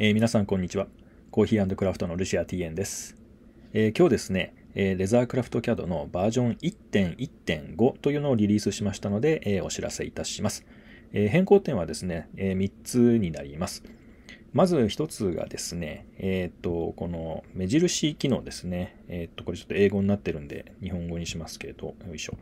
えー、皆さんこんにちは。コーヒークラフトのルシア TN です。えー、今日ですね、えレザークラフト CAD のバージョン1.1.5というのをリリースしましたので、えお知らせいたします。え変更点はですね、え3つになります。まず1つがですね、えっ、と、この目印機能ですね。えっ、と、これちょっと英語になってるんで、日本語にしますけれど、よいしょ。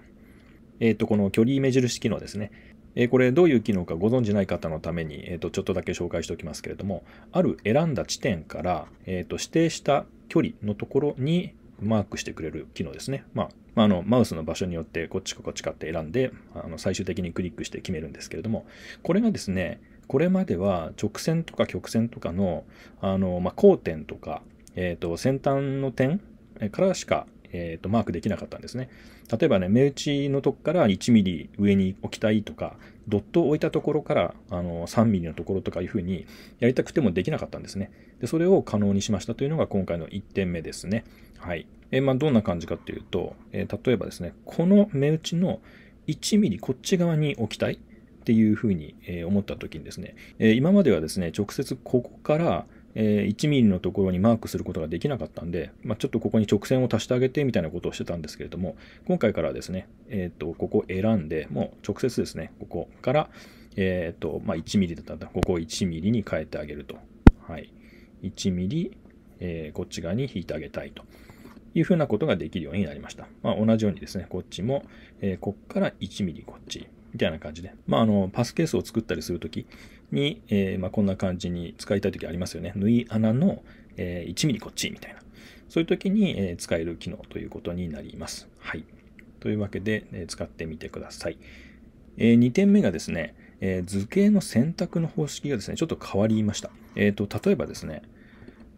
えっ、と、この距離目印機能ですね。えこれどういう機能かご存じない方のために、えー、とちょっとだけ紹介しておきますけれども、ある選んだ地点から、えー、と指定した距離のところにマークしてくれる機能ですね。まあ、まあ、のマウスの場所によってこっちかこっちかって選んで、あの最終的にクリックして決めるんですけれども、これがですね、これまでは直線とか曲線とかの、あの、まあ、交点とか、えっ、ー、と、先端の点からしかえー、とマークできなかったんですね。例えばね、目打ちのとこから1ミリ上に置きたいとか、ドットを置いたところからあの3ミリのところとかいうふうにやりたくてもできなかったんですね。で、それを可能にしましたというのが今回の1点目ですね。はい。えー、まあ、どんな感じかっていうと、えー、例えばですね、この目打ちの1ミリこっち側に置きたいっていうふうに思った時にですね、今まではですね、直接ここからえ1 m m のところにマークすることができなかったんで、まあ、ちょっとここに直線を足してあげてみたいなことをしてたんですけれども、今回からはですね、えっ、ー、と、ここ選んで、もう直接ですね、ここから、えっ、ー、と、まあ、1 m m だっただ、ここを1 m m に変えてあげると。はい。1 m m えー、こっち側に引いてあげたいと。いうふうなことができるようになりました。まあ、同じようにですね、こっちも、えー、こっから1 m m こっち、みたいな感じで。まあ、あの、パスケースを作ったりするときに、えー、まあ、こんな感じに使いたいときありますよね。縫い穴の、えー、1 m m こっちみたいな。そういうときに、えー、使える機能ということになります。はい。というわけで、え使ってみてください。え2点目がですね、え図形の選択の方式がですね、ちょっと変わりました。えっ、と、例えばですね、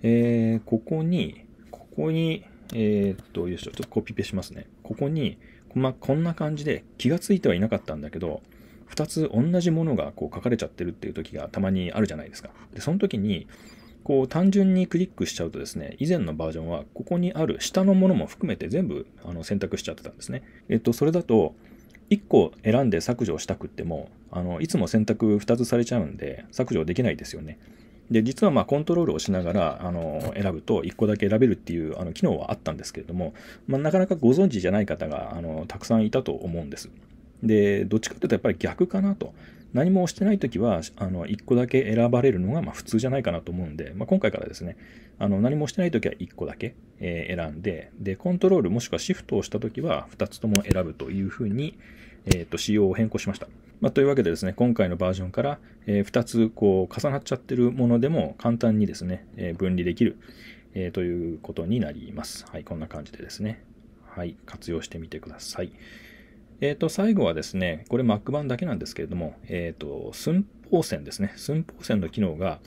えここに、ここに、えっと、よいしょ、ちょっとコピペしますね。ここに、まあ、こんな感じで気がついてはいなかったんだけど、2つ同じものがこう書かれちゃってるっていう時がたまにあるじゃないですか。で、その時に、こう単純にクリックしちゃうとですね、以前のバージョンはここにある下のものも含めて全部あの選択しちゃってたんですね。えっと、それだと、1個選んで削除したくっても、あのいつも選択2つされちゃうんで削除できないですよね。で、実はまあコントロールをしながら、あの、選ぶと1個だけ選べるっていう、あの、機能はあったんですけれども、まあ、なかなかご存知じゃない方が、あの、たくさんいたと思うんです。で、どっちかというとやっぱり逆かなと。何もしてない時は、あの、1個だけ選ばれるのが、ま普通じゃないかなと思うんで、まあ、今回からですね、あの、何もしてない時は1個だけ、え選んで、で、コントロールもしくはシフトをした時は2つとも選ぶというふうに、えっ、ー、と、仕様を変更しました。まあ、というわけでですね、今回のバージョンから、え2つこう重なっちゃってるものでも簡単にですね、え分離できる、えということになります。はい、こんな感じでですね、はい、活用してみてください。えっ、ー、と、最後はですね、これ Mac 版だけなんですけれども、えっ、ー、と、寸法線ですね。寸法線の機能が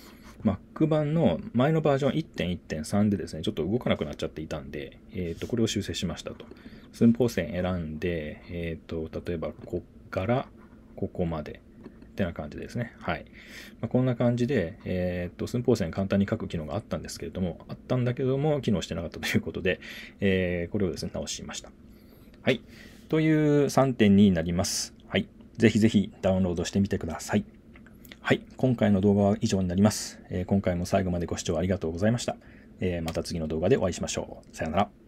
Mac 版の前のバージョン1.1.3でですね、ちょっと動かなくなっちゃっていたんで、えっ、ー、と、これを修正しましたと。寸法線選んで、えっ、と、例えばこっからここまでってな感じですね。はい。まあ、こんな感じで、えー、っと、寸法線簡単に書く機能があったんですけれども、あったんだけども、機能してなかったということで、えー、これをですね、直しました。はい。という3点になります。はい。ぜひぜひダウンロードしてみてください。はい。今回の動画は以上になります。えー、今回も最後までご視聴ありがとうございました。えー、また次の動画でお会いしましょう。さよなら。